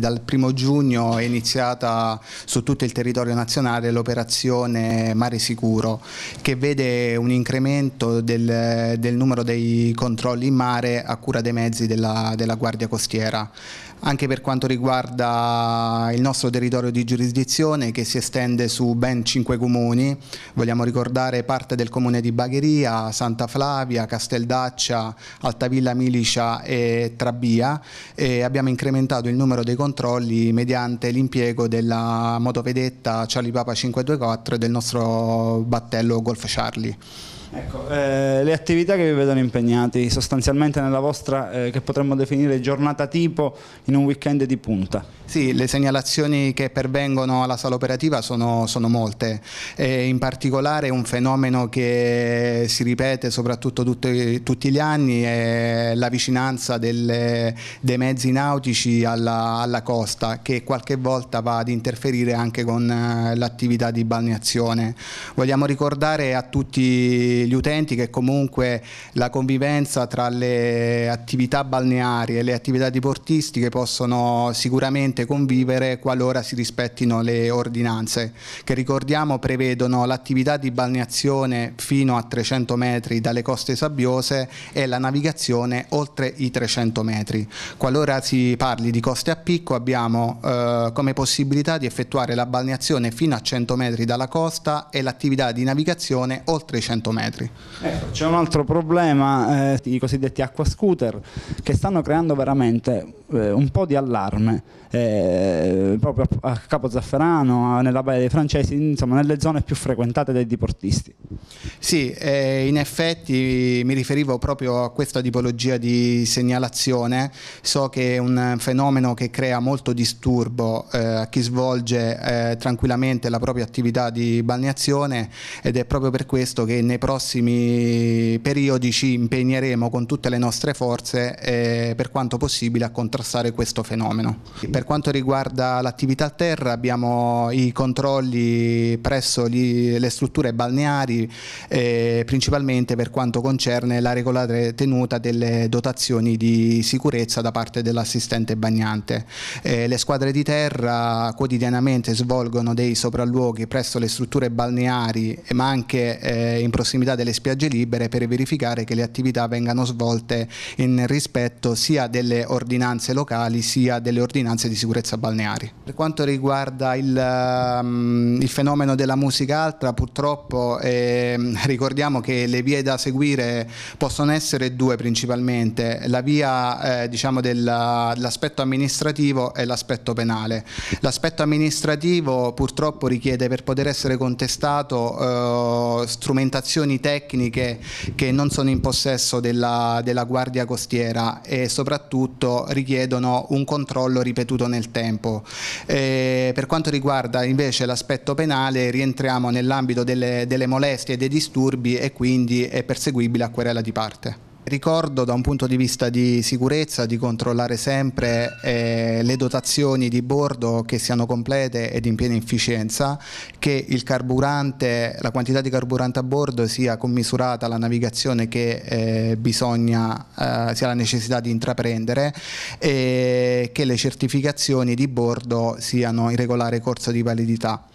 Dal 1 giugno è iniziata su tutto il territorio nazionale l'operazione Mare Sicuro che vede un incremento del, del, numero dei controlli in mare a cura dei mezzi della, della Guardia Costiera. Anche per quanto riguarda il nostro territorio di giurisdizione che si estende su ben cinque comuni, vogliamo ricordare parte del comune di Bagheria, Santa Flavia, Casteldaccia, Altavilla Milicia e Trabia e abbiamo incrementato il numero dei controlli controlli mediante l'impiego della motovedetta Charlie Papa 524 e del nostro battello Golf Charlie. Ecco, eh, le attività che vi vedono impegnati sostanzialmente nella vostra, eh, che potremmo definire giornata tipo in un weekend di punta. Sì, le segnalazioni che pervengono alla sala operativa sono, sono molte, e in particolare un fenomeno che si ripete soprattutto tutti, tutti gli anni è la vicinanza delle, dei mezzi nautici alla, alla, costa che qualche volta va ad interferire anche con eh, l'attività di balneazione. Vogliamo ricordare a tutti gli utenti che comunque la convivenza tra le attività balneari e le attività diportistiche possono sicuramente convivere qualora si rispettino le ordinanze che ricordiamo prevedono l'attività di balneazione fino a 300 metri dalle coste sabbiose e la navigazione oltre i 300 metri. Qualora si parli di coste a picco abbiamo eh, come possibilità di effettuare la balneazione fino a 100 metri dalla costa e l'attività di navigazione oltre i 100 metri metri. Ecco, c'è un altro problema, eh, i cosiddetti acqua scooter, che stanno creando veramente eh, un po' di allarme eh, proprio a, Capo Zafferano, nella Baia dei Francesi, insomma nelle zone più frequentate dai diportisti. Sì, eh, in effetti mi riferivo proprio a questa tipologia di segnalazione, so che è un fenomeno che crea molto disturbo eh, a chi svolge eh, tranquillamente la propria attività di balneazione ed è proprio per questo che nei prossimi periodi ci impegneremo con tutte le nostre forze eh, per quanto possibile a contrastare contrastare questo fenomeno. Per quanto riguarda l'attività a terra abbiamo i controlli presso gli, le strutture balneari eh, principalmente per quanto concerne la regolare tenuta delle dotazioni di sicurezza da parte dell'assistente bagnante. Eh, le squadre di terra quotidianamente svolgono dei sopralluoghi presso le strutture balneari ma anche eh, in prossimità delle spiagge libere per verificare che le attività vengano svolte in rispetto sia delle ordinanze ordinanze locali sia delle ordinanze di sicurezza balneari. Per quanto riguarda il, ehm, il fenomeno della musica altra purtroppo eh, ricordiamo che le vie da seguire possono essere due principalmente, la via eh, diciamo dell'aspetto amministrativo e l'aspetto penale. L'aspetto amministrativo purtroppo richiede per poter essere contestato eh, strumentazioni tecniche che non sono in possesso della, della guardia costiera e soprattutto richiede richiedono un controllo ripetuto nel tempo. Eh, per quanto riguarda invece l'aspetto penale rientriamo nell'ambito delle, delle molestie e dei disturbi e quindi è perseguibile a querela di parte. Ricordo da un punto di vista di sicurezza di controllare sempre eh, le dotazioni di bordo che siano complete ed in piena efficienza, che il carburante, la quantità di carburante a bordo sia commisurata alla navigazione che eh, bisogna, eh, sia la necessità di intraprendere e che le certificazioni di bordo siano in regolare corso di validità.